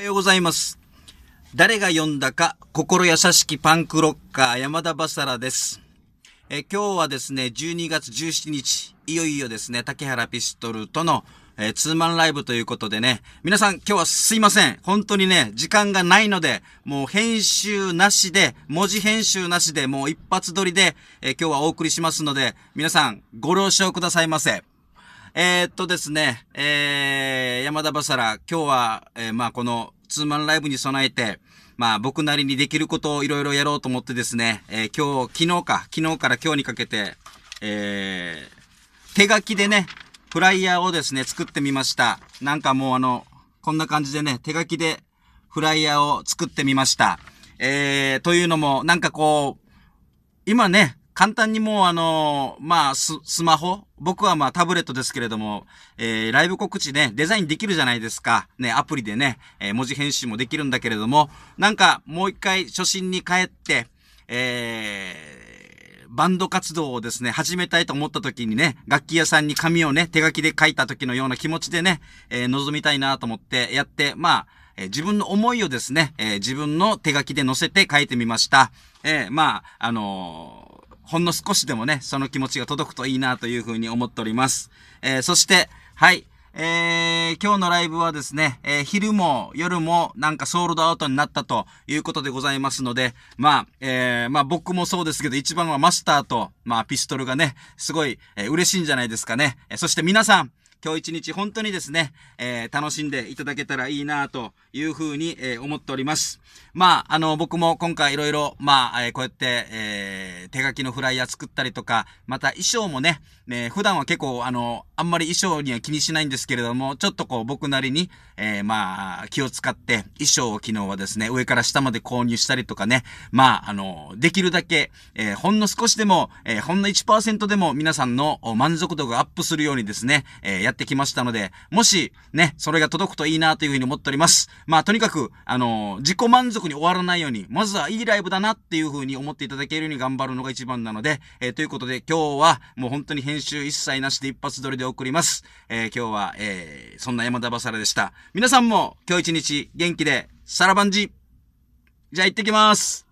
おはようございます。誰が読んだか、心優しきパンクロッカー山田バサラです。え今日はですね、12月17日、いよいよですね、竹原ピストルとのえー、ツーマンライブということでね、皆さん今日はすいません。本当にね、時間がないので、もう編集なしで、文字編集なしで、もう一発撮りで、えー、今日はお送りしますので、皆さんご了承くださいませ。えー、っとですね、えー、山田バサラ、今日は、えー、まあ、このツーマンライブに備えて、まあ僕なりにできることをいろいろやろうと思ってですね、えー、今日、昨日か、昨日から今日にかけて、えー、手書きでね、フライヤーをですね、作ってみました。なんかもうあの、こんな感じでね、手書きでフライヤーを作ってみました。えー、というのも、なんかこう、今ね、簡単にもうあのー、まあ、ス、スマホ僕はまあタブレットですけれども、えー、ライブ告知ね、デザインできるじゃないですか。ね、アプリでね、えー、文字編集もできるんだけれども、なんかもう一回初心に帰って、えー、バンド活動をですね、始めたいと思った時にね、楽器屋さんに紙をね、手書きで書いた時のような気持ちでね、えー、臨みたいなと思ってやって、まあ、え自分の思いをですね、え自分の手書きで載せて書いてみました。えまあ、あのほんの少しでもね、その気持ちが届くといいなというふうに思っております。えー、そして、はい。えー、今日のライブはですね、えー、昼も夜もなんかソールドアウトになったということでございますので、まあ、えー、まあ僕もそうですけど、一番はマスターと、まあピストルがね、すごい、えー、嬉しいんじゃないですかね。えそして皆さん、今日一日本当にですね、えー、楽しんでいただけたらいいなというふうに、えー、思っております。まあ、あの、僕も今回いろいろ、まあ、えー、こうやって、えー、手書きのフライヤー作ったりとか、また衣装もね、ね、普段は結構、あの、あんまり衣装には気にしないんですけれども、ちょっとこう僕なりに、えー、まあ、気を使って衣装を昨日はですね、上から下まで購入したりとかね、まあ、あの、できるだけ、えー、ほんの少しでも、えー、ほんの1%でも皆さんの満足度がアップするようにですね、えーやってきましたので、もし、ね、それが届くといいなというふうに思っております。まあ、とにかく、あのー、自己満足に終わらないように、まずはいいライブだなっていうふうに思っていただけるように頑張るのが一番なので、えー、ということで今日はもう本当に編集一切なしで一発撮りで送ります。えー、今日は、えー、そんな山田バサラでした。皆さんも今日一日元気で、さらばんじ。じゃあ行ってきます。